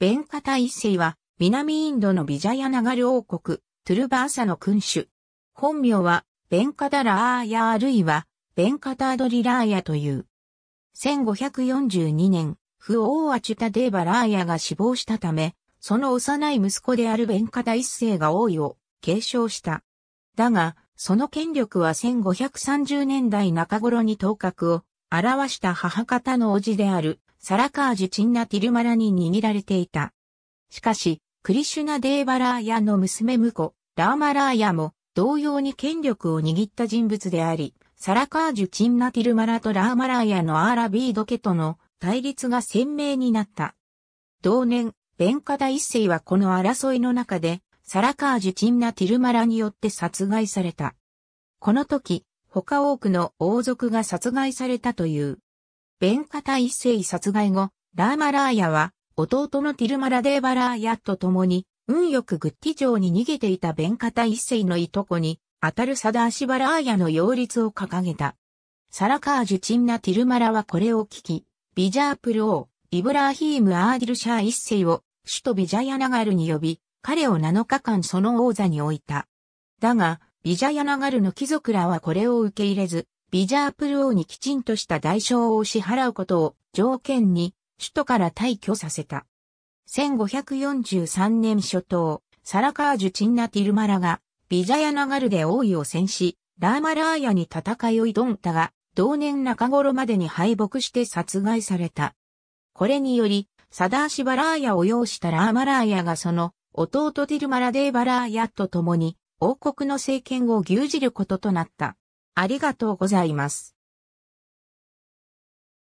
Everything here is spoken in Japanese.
ベンカタ一世は、南インドのビジャヤナガル王国、トゥルバーサの君主。本名は、ベンカダラーヤあるいは、ベンカタードリラーヤという。1542年、不王アチュタデーバラーヤが死亡したため、その幼い息子であるベンカダ一世が王位を継承した。だが、その権力は1530年代中頃に頭角を表した母方の叔父であるサラカージュ・チンナ・ティルマラに握られていた。しかし、クリシュナ・デーバラーヤの娘婿、ラーマラーヤも同様に権力を握った人物であり、サラカージュ・チンナ・ティルマラとラーマラーヤのアーラビード家との対立が鮮明になった。同年、ベンカダ一世はこの争いの中で、サラカージュ・チンナ・ティルマラによって殺害された。この時、他多くの王族が殺害されたという。ベンカタ一世殺害後、ラーマラーヤは、弟のティルマラデーバラーヤと共に、運よくグッティ城に逃げていたベンカタ一世のいとこに、当たるサダーシバラーヤの擁立を掲げた。サラカージュチンナティルマラはこれを聞き、ビジャープル王、イブラーヒーム・アーディルシャー一世を、首都ビジャヤナガルに呼び、彼を7日間その王座に置いた。だが、ビジャヤナガルの貴族らはこれを受け入れず、ビジャープル王にきちんとした代償を支払うことを条件に首都から退去させた。1543年初頭、サラカージュ・チンナ・ティルマラがビジャヤナガルで王位を戦し、ラーマラーヤに戦いを挑んだが、同年中頃までに敗北して殺害された。これにより、サダーシバラーヤを擁したラーマラーヤがその弟ティルマラデーバラーヤと共に王国の政権を牛耳ることとなった。ありがとうございます。